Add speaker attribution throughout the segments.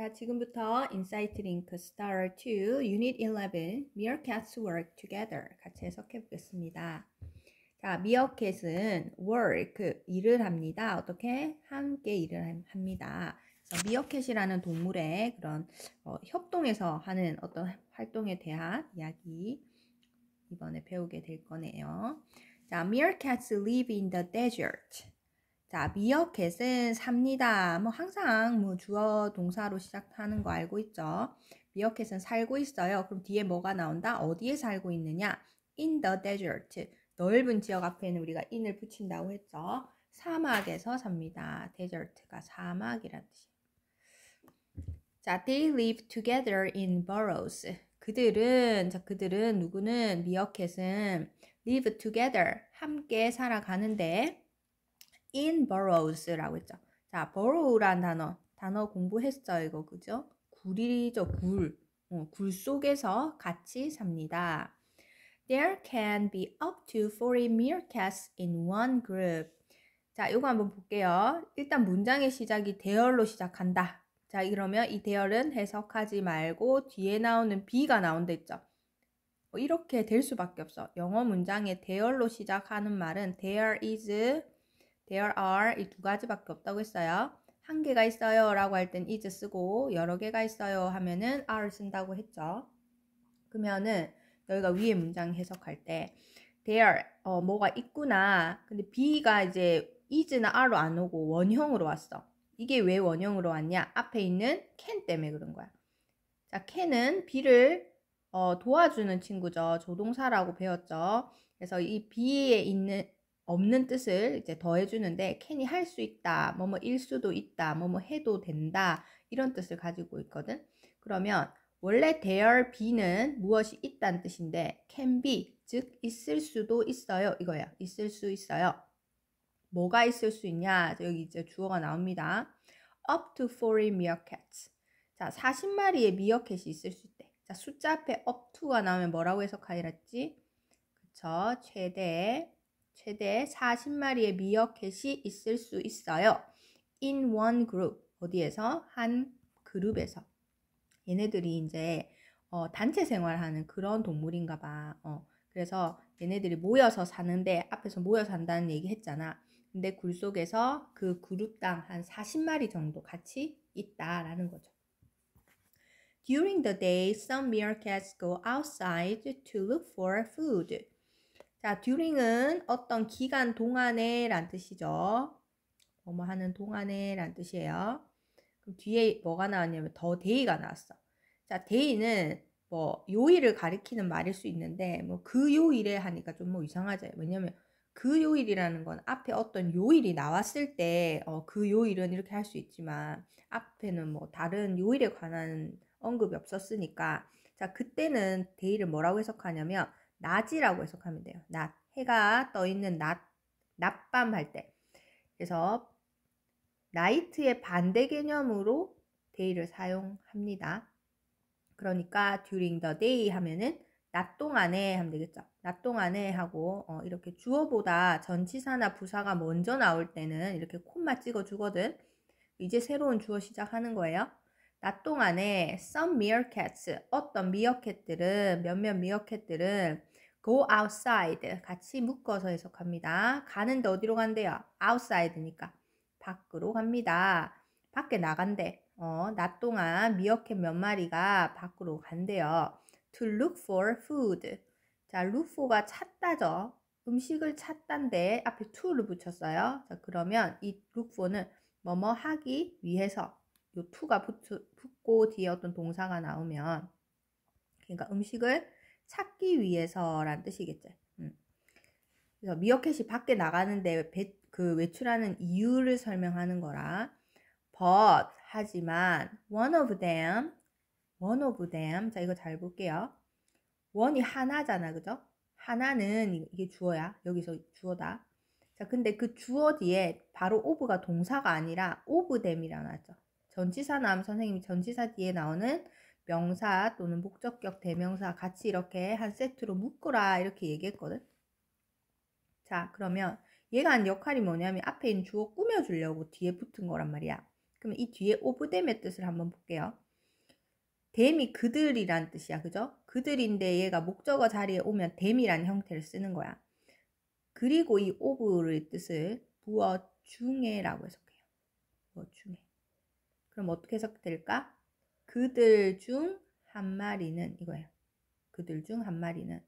Speaker 1: 자, 지금부터 인사이트 링크 스타트 r 2 Unit 11 m e e r Work Together 같이 해석해 보겠습니다. 자, m e e 은 work, 그 일을 합니다. 어떻게? 함께 일을 합니다. 그래서 m e e 이라는 동물의 그런 어, 협동에서 하는 어떤 활동에 대한 이야기 이번에 배우게 될 거네요. 자, Meerkats live in the desert. 자, 미어캣은 삽니다. 뭐 항상 뭐 주어 동사로 시작하는 거 알고 있죠? 미어캣은 살고 있어요. 그럼 뒤에 뭐가 나온다? 어디에 살고 있느냐? In the desert. 넓은 지역 앞에는 우리가 in을 붙인다고 했죠. 사막에서 삽니다. desert가 사막이라는 뜻이에요. 자, they live together in burrows. 그들은 자, 그들은 누구는 미어캣은 live together 함께 살아가는데 in burrows,라고 했죠. 자, burrow란 단어, 단어 공부했어 이거 그죠? 굴이죠, 굴. 어, 굴 속에서 같이 삽니다. There can be up to 40 meerkats in one group. 자, 이거 한번 볼게요. 일단 문장의 시작이 대열로 시작한다. 자, 그러면 이 대열은 해석하지 말고 뒤에 나오는 be가 나온다했죠 어, 이렇게 될 수밖에 없어. 영어 문장의 대열로 시작하는 말은 there is There are 이 두 가지밖에 없다고 했어요. 한 개가 있어요 라고 할 땐 is 쓰고 여러 개가 있어요 하면은 are 쓴다고 했죠. 그러면은 여기가 위에 문장 해석할 때 there 어, 뭐가 있구나 근데 be가 이제 is나 are로 안 오고 원형으로 왔어. 이게 왜 원형으로 왔냐? 앞에 있는 can 때문에 그런 거야. 자, can은 be를 어, 도와주는 친구죠. 조동사라고 배웠죠. 그래서 이 be에 있는 없는 뜻을 이제 더해주는데 캔이 할 수 있다, 뭐뭐 일 수도 있다, 뭐뭐 해도 된다 이런 뜻을 가지고 있거든. 그러면 원래 there be는 무엇이 있다는 뜻인데 can be 즉 있을 수도 있어요 이거야 있을 수 있어요 뭐가 있을 수 있냐 여기 이제 주어가 나옵니다 up to 40 meerkats 자 40마리의 미어캣이 있을 수 있대 자 숫자 앞에 up to가 나오면 뭐라고 해석하랬지 그쵸 최대 최대 40마리의 미어캣이 있을 수 있어요. In one group. 어디에서? 한 그룹에서. 얘네들이 이제 어, 단체 생활하는 그런 동물인가 봐. 어, 그래서 얘네들이 모여서 사는데 앞에서 모여 산다는 얘기 했잖아. 근데 굴 속에서 그 그룹당 한 40마리 정도 같이 있다라는 거죠. During the day, some meerkats go outside to look for food. 자, during은 어떤 기간 동안에 란 뜻이죠. 뭐뭐 하는 동안에 란 뜻이에요. 그럼 뒤에 뭐가 나왔냐면 더 day가 나왔어. 자, day는 뭐 요일을 가리키는 말일 수 있는데 뭐 그 요일에 하니까 좀 뭐 이상하죠. 왜냐면 그 요일이라는 건 앞에 어떤 요일이 나왔을 때그 어, 요일은 이렇게 할 수 있지만 앞에는 뭐 다른 요일에 관한 언급이 없었으니까 자 그때는 데이를 뭐라고 해석하냐면 낮이라고 해석하면 돼요. 낮. 해가 떠 있는 낮, 낮밤 할 때. 그래서 나이트의 반대 개념으로 데이를 사용합니다. 그러니까 during the day 하면은 낮 동안에 하면 되겠죠. 낮 동안에 하고 어, 이렇게 주어보다 전치사나 부사가 먼저 나올 때는 이렇게 콤마 찍어 주거든. 이제 새로운 주어 시작하는 거예요. 낮 동안에 some meerkats 어떤 미어캣들은 몇몇 미어캣들은 go outside 같이 묶어서 해석합니다. 가는데 어디로 간대요? outside니까 밖으로 갑니다. 밖에 나간대. 어, 낮 동안 미어캣 몇 마리가 밖으로 간대요. to look for food. 자, look for가 찾다죠. 음식을 찾단데 앞에 to를 붙였어요. 자, 그러면 이 look for는 뭐뭐 하기 위해서 요 to가 붙, 붙고 뒤에 어떤 동사가 나오면 그러니까 음식을 찾기 위해서란 뜻이겠죠. 음. 그래서 미어캣이 밖에 나가는데 배, 그 외출하는 이유를 설명하는 거라. But 하지만 one of them, one of them. 자 이거 잘 볼게요. one이 하나잖아, 그죠? 하나는 이게 주어야. 여기서 주어다. 자, 근데 그 주어 뒤에 바로 of가 동사가 아니라 of them이라 나왔죠. 전치사 남 선생님이 전치사 뒤에 나오는 명사 또는 목적격 대명사 같이 이렇게 한 세트로 묶어라 이렇게 얘기했거든. 자 그러면 얘가 한 역할이 뭐냐면 앞에 있는 주어 꾸며주려고 뒤에 붙은 거란 말이야. 그럼 이 뒤에 오브댐의 뜻을 한번 볼게요. 댐이 그들이란 뜻이야. 그죠? 그들인데 얘가 목적어 자리에 오면 댐이란 형태를 쓰는 거야. 그리고 이 오브의 뜻을 부어 중에라고 해석해요. 부어 중에. 그럼 어떻게 해석될까? 그들 중 한 마리는 이거예요. 그들 중 한 마리는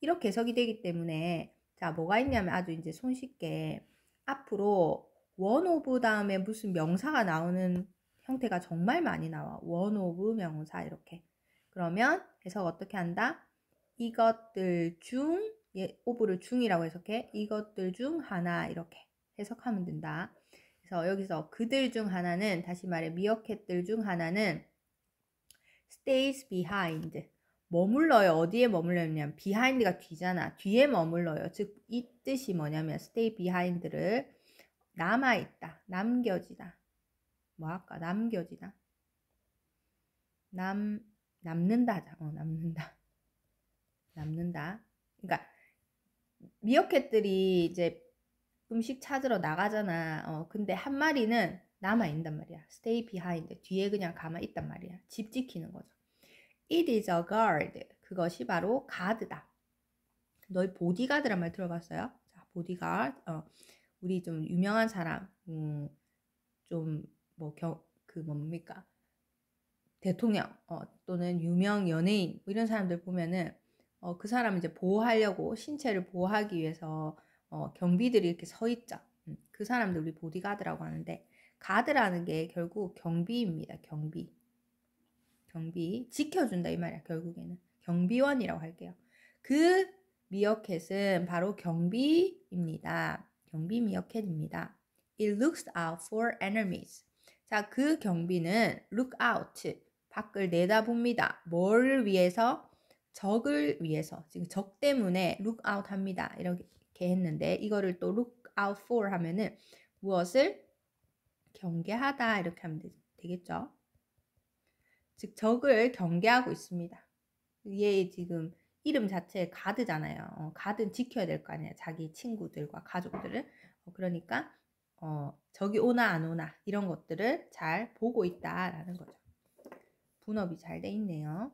Speaker 1: 이렇게 해석이 되기 때문에 자 뭐가 있냐면 아주 이제 손쉽게 앞으로 원 오브 다음에 무슨 명사가 나오는 형태가 정말 많이 나와. 원 오브 명사 이렇게. 그러면 해석 어떻게 한다? 이것들 중 예, 오브를 중이라고 해석해. 이것들 중 하나 이렇게 해석하면 된다. 그래서 여기서 그들 중 하나는 다시 말해 미어캣들 중 하나는 stays behind. 머물러요. 어디에 머물러냐면 behind가 뒤잖아. 뒤에 머물러요. 즉 이 뜻이 뭐냐면 stay behind를 남아 있다. 남겨지다. 뭐 할까? 남겨지다. 남 남는다 하자. 어, 남는다. 남는다. 그러니까 미어캣들이 이제 음식 찾으러 나가잖아. 어, 근데 한 마리는 남아있단 말이야. stay behind. 뒤에 그냥 가만 있단 말이야. 집 지키는 거죠. It is a guard. 그것이 바로 가드다. 너희 보디가드란 말 들어봤어요? 자, 보디가드. 어, 우리 좀 유명한 사람, 음, 좀뭐 경, 그 뭡니까? 대통령, 어, 또는 유명 연예인, 뭐 이런 사람들 보면은, 어, 그 사람 이제 보호하려고, 신체를 보호하기 위해서, 어, 경비들이 이렇게 서 있죠. 음, 그 사람들 우리 보디가드라고 하는데, 가드라는 게 결국 경비입니다. 경비. 경비. 지켜준다 이 말이야. 결국에는. 경비원이라고 할게요. 그 미어캣은 바로 경비입니다. 경비 미어캣입니다. It looks out for enemies. 자, 그 경비는 look out. 밖을 내다봅니다. 뭘 위해서? 적을 위해서. 지금 적 때문에 look out 합니다. 이렇게 했는데 이거를 또 look out for 하면은 무엇을 경계하다 이렇게 하면 되겠죠. 즉 적을 경계하고 있습니다. 얘 지금 이름 자체에 가드잖아요. 어, 가든 지켜야 될 거 아니에요. 자기 친구들과 가족들을. 어, 그러니까 어, 적이 오나 안 오나 이런 것들을 잘 보고 있다라는 거죠. 분업이 잘 돼 있네요.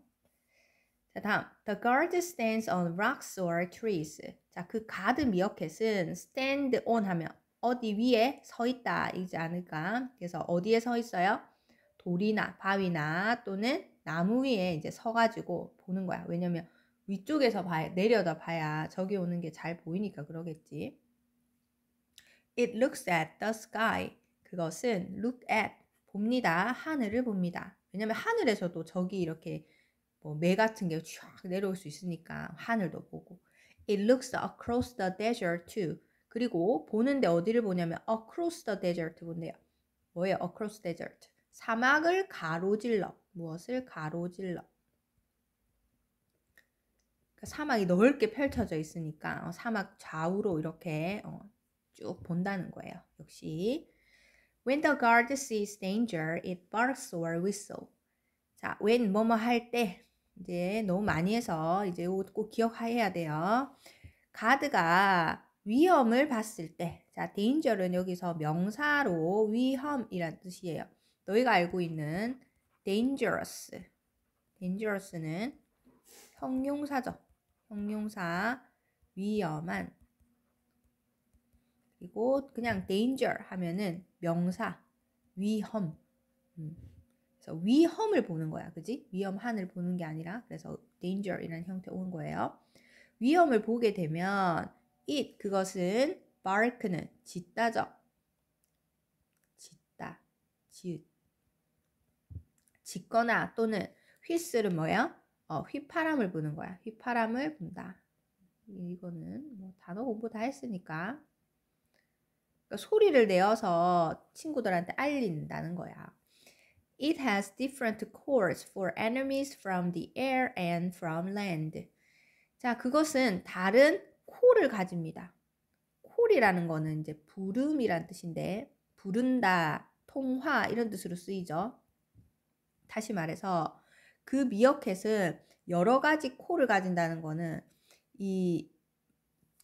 Speaker 1: 자 다음, the guard stands on rocks or trees. 자그 가드 미어캣은 stand on 하면 어디 위에 서 있다 이지 않을까? 그래서 어디에 서 있어요? 돌이나 바위나 또는 나무 위에 이제 서가지고 보는 거야. 왜냐면 위쪽에서 봐야 내려다 봐야 저기 오는 게 잘 보이니까 그러겠지. It looks at the sky. 그것은 look at 봅니다. 하늘을 봅니다. 왜냐면 하늘에서도 저기 이렇게 뭐 매 같은 게 쫙 내려올 수 있으니까 하늘도 보고. It looks across the desert too. 그리고 보는데 어디를 보냐면 across the desert 본대요. 뭐예요? across desert. 사막을 가로질러. 무엇을 가로질러. 그러니까 사막이 넓게 펼쳐져 있으니까 어, 사막 좌우로 이렇게 어, 쭉 본다는 거예요. 역시 When the guard sees danger, it barks or whistle. s 자, when 뭐뭐 할 때 이제 너무 많이 해서 이제 꼭 기억해야 돼요. 가드가 위험을 봤을 때, 자, danger는 여기서 명사로 위험이란 뜻이에요. 너희가 알고 있는 dangerous, dangerous는 형용사죠. 형용사, 위험한. 그리고 그냥 danger 하면은 명사, 위험. 음. 그래서 위험을 보는 거야, 그지? 위험한을 보는 게 아니라 그래서 danger이라는 형태 온 거예요. 위험을 보게 되면 it 그것은 bark는 짓다죠. 짓다, 짓. 짓거나 또는 휘슬은 뭐야? 어, 휘파람을 부는 거야. 휘파람을 분다. 이거는 뭐 단어 공부 다 했으니까. 그러니까 소리를 내어서 친구들한테 알린다는 거야. It has different calls for enemies from the air and from land. 자, 그것은 다른 콜을 가집니다. 콜이라는 거는 이제 부름이란 뜻인데 부른다, 통화 이런 뜻으로 쓰이죠. 다시 말해서 그 미어캣은 여러 가지 콜을 가진다는 거는 이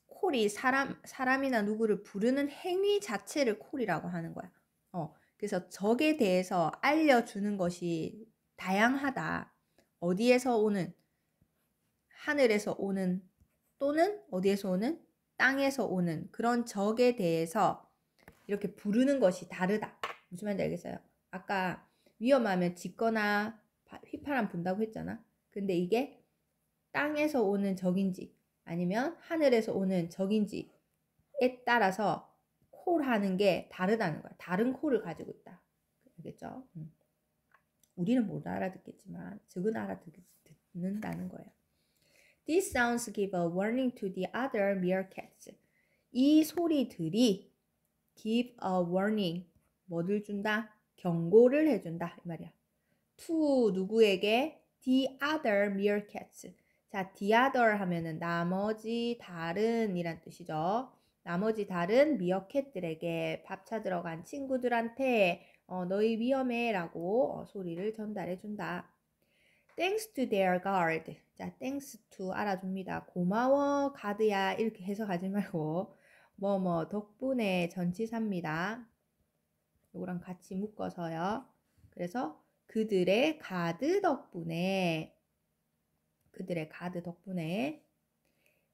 Speaker 1: 콜이 사람 사람이나 누구를 부르는 행위 자체를 콜이라고 하는 거야. 어. 그래서 적에 대해서 알려주는 것이 다양하다. 어디에서 오는 하늘에서 오는 또는 어디에서 오는 땅에서 오는 그런 적에 대해서 이렇게 부르는 것이 다르다. 무슨 말인지 알겠어요? 아까 위험하면 짖거나 휘파람 분다고 했잖아. 근데 이게 땅에서 오는 적인지 아니면 하늘에서 오는 적인지에 따라서 콜하는 게 다르다는 거야. 다른 콜을 가지고 있다. 알겠죠? 음. 우리는 못 알아듣겠지만 적은 알아듣는다는 거예요. These sounds give a warning to the other meerkats. 이 소리들이 give a warning. 뭐를 준다? 경고를 해준다. 이 말이야. to 누구에게? the other meerkats. 자, the other 하면은 나머지 다른이란 뜻이죠. 나머지 다른 미어캣들에게 밥 찾으러 간 친구들한테 어, 너희 위험해라고 어, 소리를 전달해 준다. Thanks to their guard. 자, thanks to 알아줍니다. 고마워, 가드야. 이렇게 해석하지 말고, 뭐, 뭐, 덕분에 전치사입니다. 이거랑 같이 묶어서요. 그래서 그들의 가드 덕분에, 그들의 가드 덕분에,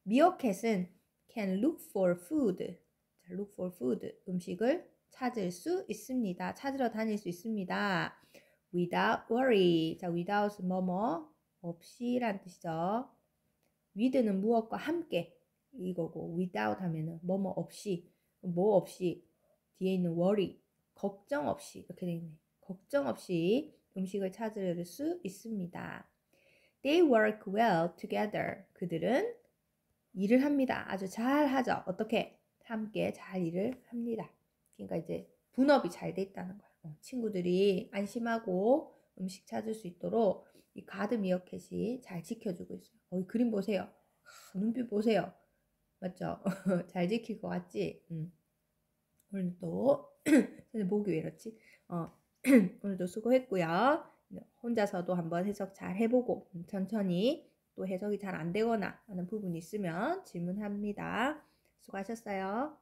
Speaker 1: 미어캣은 can look for food. look for food. 음식을 찾을 수 있습니다. 찾으러 다닐 수 있습니다. without worry. 자, without 뭐뭐 뭐, 없이란 뜻이죠. with는 무엇과 함께 이거고 without 하면은 뭐 뭐 없이 뭐 없이 뒤에 있는 worry 걱정 없이 이렇게 되네 걱정 없이 음식을 찾을 수 있습니다. They work well together. 그들은 일을 합니다. 아주 잘 하죠. 어떻게? 함께 잘 일을 합니다. 그러니까 이제 분업이 잘돼 있다는 거예 어, 친구들이 안심하고 음식 찾을 수 있도록 이 가드 미어캣이 잘 지켜주고 있어요. 어, 이 그림 보세요. 하, 눈빛 보세요. 맞죠? 잘지킬것같지 음. 오늘도, 근데 목이 왜 이렇지? 어, 오늘도 수고했고요. 혼자서도 한번 해석 잘 해보고 음, 천천히 또 해석이 잘 안 되거나 하는 부분이 있으면 질문합니다. 수고하셨어요.